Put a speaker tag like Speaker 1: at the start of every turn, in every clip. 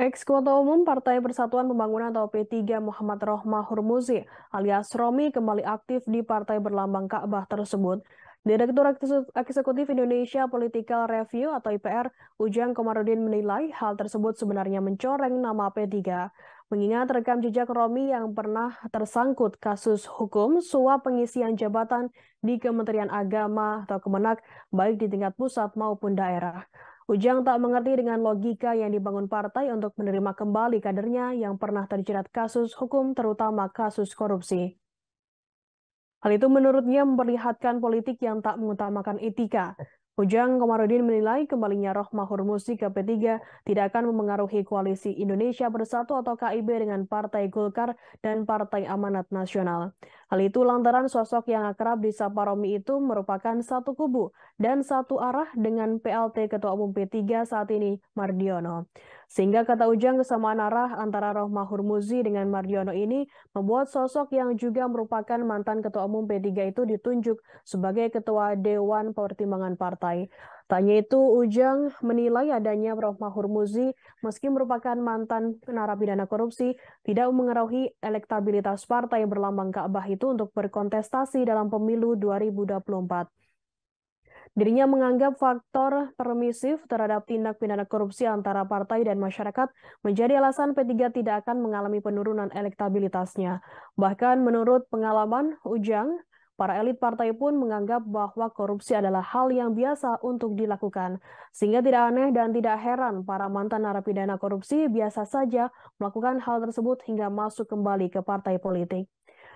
Speaker 1: Ex kuota Umum Partai Persatuan Pembangunan atau P3 Muhammad Rohma Hurmuzi alias Romi kembali aktif di partai berlambang Ka'bah tersebut. Direktur Eksekutif Indonesia Political Review atau IPR, Ujang Komarudin menilai hal tersebut sebenarnya mencoreng nama P3. Mengingat rekam jejak Romi yang pernah tersangkut kasus hukum suap pengisian jabatan di Kementerian Agama atau Kemenak baik di tingkat pusat maupun daerah. Ujang tak mengerti dengan logika yang dibangun partai untuk menerima kembali kadernya yang pernah terjerat kasus hukum terutama kasus korupsi. Hal itu menurutnya memperlihatkan politik yang tak mengutamakan etika. Ujang Komarudin menilai kembalinya Rohma Hurmusi ke P3 tidak akan memengaruhi koalisi Indonesia Bersatu atau KIB dengan Partai Golkar dan Partai Amanat Nasional. Hal itu lantaran sosok yang akrab disapa Romi itu merupakan satu kubu dan satu arah dengan PLT Ketua Umum P3 saat ini, Mardiono. Sehingga kata Ujang kesamaan arah antara Rohmah Hurmuzi dengan Mardiono ini membuat sosok yang juga merupakan mantan Ketua Umum P3 itu ditunjuk sebagai Ketua Dewan Pertimbangan Partai. Tanya itu Ujang menilai adanya Prof. Mahur Muzi meski merupakan mantan narapidana korupsi tidak mengerauhi elektabilitas partai yang berlambang Ka'bah itu untuk berkontestasi dalam pemilu 2024. Dirinya menganggap faktor permisif terhadap tindak pidana korupsi antara partai dan masyarakat menjadi alasan P3 tidak akan mengalami penurunan elektabilitasnya. Bahkan menurut pengalaman Ujang, Para elit partai pun menganggap bahwa korupsi adalah hal yang biasa untuk dilakukan, sehingga tidak aneh dan tidak heran para mantan narapidana korupsi biasa saja melakukan hal tersebut hingga masuk kembali ke partai politik.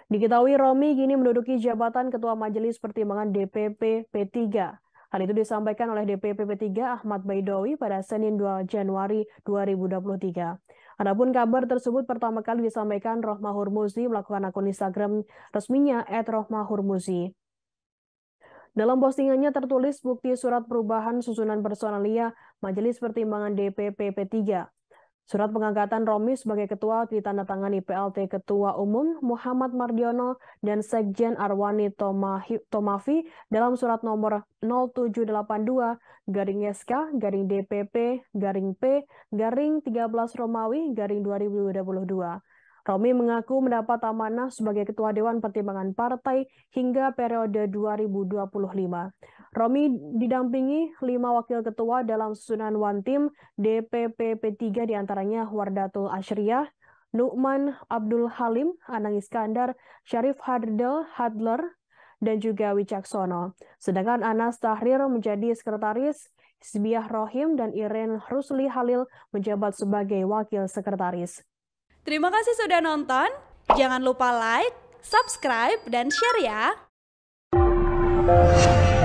Speaker 1: Diketahui Romi kini menduduki jabatan Ketua Majelis Pertimbangan DPP P3. Hal itu disampaikan oleh DPP P3 Ahmad Baidowi pada Senin 2 Januari 2023. Adapun kabar tersebut pertama kali disampaikan Rohma Hurmuzi melakukan akun Instagram resminya @rohmahurmuzi. Dalam postingannya tertulis bukti surat perubahan susunan personalia Majelis Pertimbangan DPP P3. Surat pengangkatan Romi sebagai ketua ditandatangani PLT Ketua Umum Muhammad Mardiono dan Sekjen Arwani Tomafi dalam surat nomor 0782 garing SK garing DPP garing P garing 13 Romawi garing 2022. Romi mengaku mendapat amanah sebagai Ketua Dewan Pertimbangan Partai hingga periode 2025. Romi didampingi lima wakil ketua dalam susunan One Team DPP P3 diantaranya Wardatul Ashriyah, Nu'man Abdul Halim, Anang Iskandar, Syarif Hardel Hadler, dan juga Wicaksono. Sedangkan Anas Tahrir menjadi sekretaris, Sibiah Rohim dan Iren Rusli Halil menjabat sebagai wakil sekretaris. Terima kasih sudah nonton. Jangan lupa like, subscribe, dan share ya.